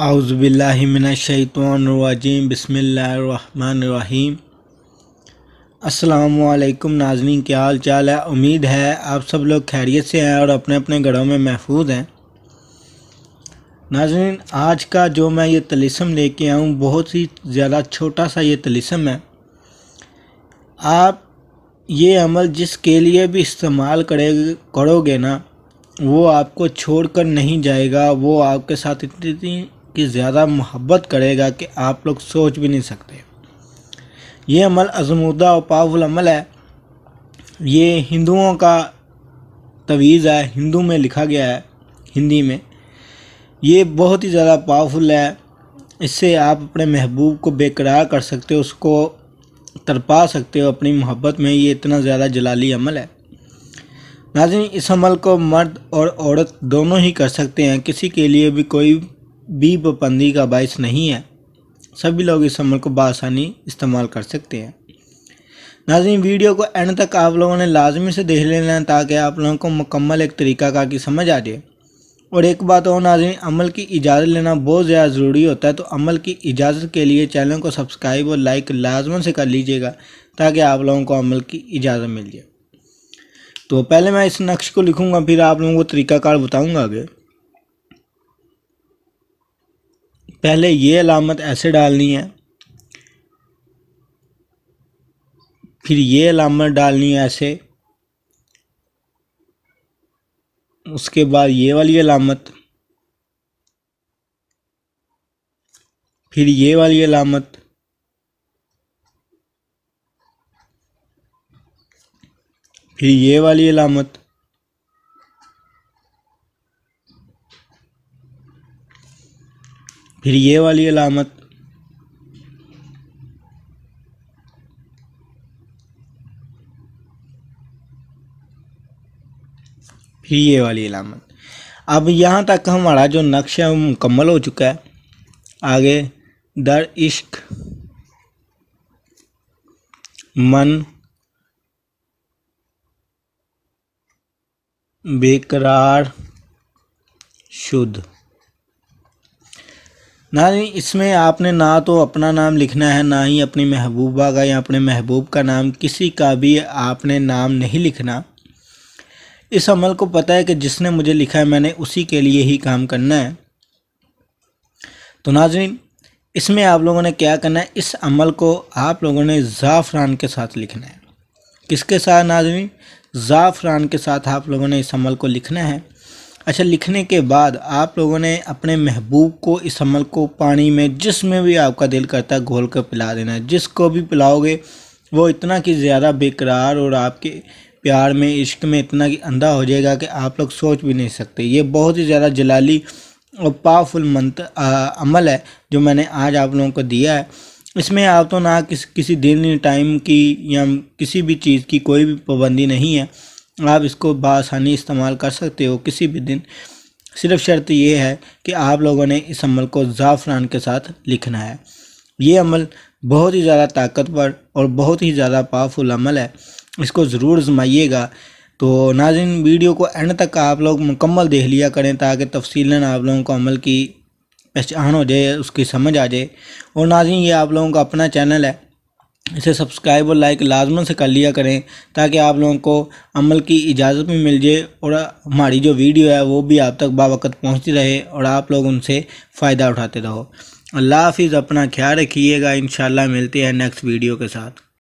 आउज़बिल्लिमिनशैतवाजीम बसमीम असलकम नाजनीन क्या हाल चाल है उम्मीद है आप सब लोग खैरियत से हैं और अपने अपने घरों में महफूज हैं नाजनीन आज का जो मैं ये तलिसम लेके आऊँ बहुत ही ज़्यादा छोटा सा ये तलिसम है आप ये अमल जिसके लिए भी इस्तेमाल करे करोगे ना वो आपको कर नहीं जाएगा वो आपके साथ इतनी की ज़्यादा मोहब्बत करेगा कि आप लोग सोच भी नहीं सकते ये अमल अजमुदा और पावल अमल है ये हिंदुओं का तवीज़ है हिंदू में लिखा गया है हिंदी में ये बहुत ही ज़्यादा पावरफुल है इससे आप अपने महबूब को बेकरार कर सकते हो उसको तरपा सकते हो अपनी मोहब्बत में ये इतना ज़्यादा जलाली अमल है नाजिन इस अमल को मर्द और औरत दोनों ही कर सकते हैं किसी के लिए भी कोई भी पाबंदी का बायस नहीं है सभी लोग इस अमल को बसानी इस्तेमाल कर सकते हैं नाजिम वीडियो को एंड तक आप लोगों ने लाजमी से देख लेना है ताकि आप लोगों को मुकम्मल एक तरीका का की समझ आ जाए और एक बात और नाजिम अमल की इजाज़त लेना बहुत ज़्यादा ज़रूरी होता है तो अमल की इजाज़त के लिए चैनल को सब्सक्राइब और लाइक लाजमन से कर लीजिएगा ताकि आप लोगों को अमल की इजाज़त मिल जाए तो पहले मैं इस नक्श को लिखूँगा फिर आप लोगों को तरीक़ाकार बताऊँगा आगे पहले ये अलामत ऐसे डालनी है फिर ये अलामत डालनी है ऐसे उसके बाद ये वाली अलामत फिर ये वाली अलामत फिर ये वाली अलामत फिर ये वाली अलामत फिर ये वाली अलामत अब यहाँ तक हमारा जो नक्श है वो मुकम्मल हो चुका है आगे दर इश्क मन बेकरार शुद्ध ना इसमें आपने ना तो अपना नाम लिखना है ना ही अपनी महबूबा का या अपने महबूब का नाम किसी का भी आपने नाम नहीं लिखना इस अमल को पता है कि जिसने मुझे लिखा है मैंने उसी के लिए ही काम करना है तो नाजरीन इसमें आप लोगों ने क्या करना है इस अमल को आप लोगों ने ज़ाफ़रान के साथ लिखना है किसके साथ नाजरीन ज़ाफ़रान के साथ आप लोगों ने इस अमल को लिखना है अच्छा लिखने के बाद आप लोगों ने अपने महबूब को इस अमल को पानी में जिसमें भी आपका दिल करता है घोल कर पिला देना है जिसको भी पिलाओगे वो इतना कि ज़्यादा बेकरार और आपके प्यार में इश्क में इतना कि अंधा हो जाएगा कि आप लोग सोच भी नहीं सकते ये बहुत ही ज़्यादा जलाली और पावरफुल मंत अमल है जो मैंने आज आप लोगों को दिया है इसमें आप तो ना किस किसी दिन टाइम की या किसी भी चीज़ की कोई भी पाबंदी नहीं है आप इसको बसानी इस्तेमाल कर सकते हो किसी भी दिन सिर्फ शर्त यह है कि आप लोगों ने इस अमल को ज़ाफ़रान के साथ लिखना है ये अमल बहुत ही ज़्यादा ताकतवर और बहुत ही ज़्यादा पावरफुल अमल है इसको ज़रूर आजमाइएगा तो नाजिन वीडियो को एंड तक आप लोग मुकम्मल देख लिया करें ताकि तफसीला आप लोगों को अमल की पहचान हो जाए उसकी समझ आ जाए और नाजिन ये आप लोगों का अपना चैनल है इसे सब्सक्राइब और लाइक लाजमन से कर लिया करें ताकि आप लोगों को अमल की इजाज़त भी मिल जाए और हमारी जो वीडियो है वो भी आप तक बावक़त पहुँचती रहे और आप लोग उनसे फ़ायदा उठाते रहो अल्लाह हाफिज़ अपना ख्याल रखिएगा इन मिलते हैं नेक्स्ट वीडियो के साथ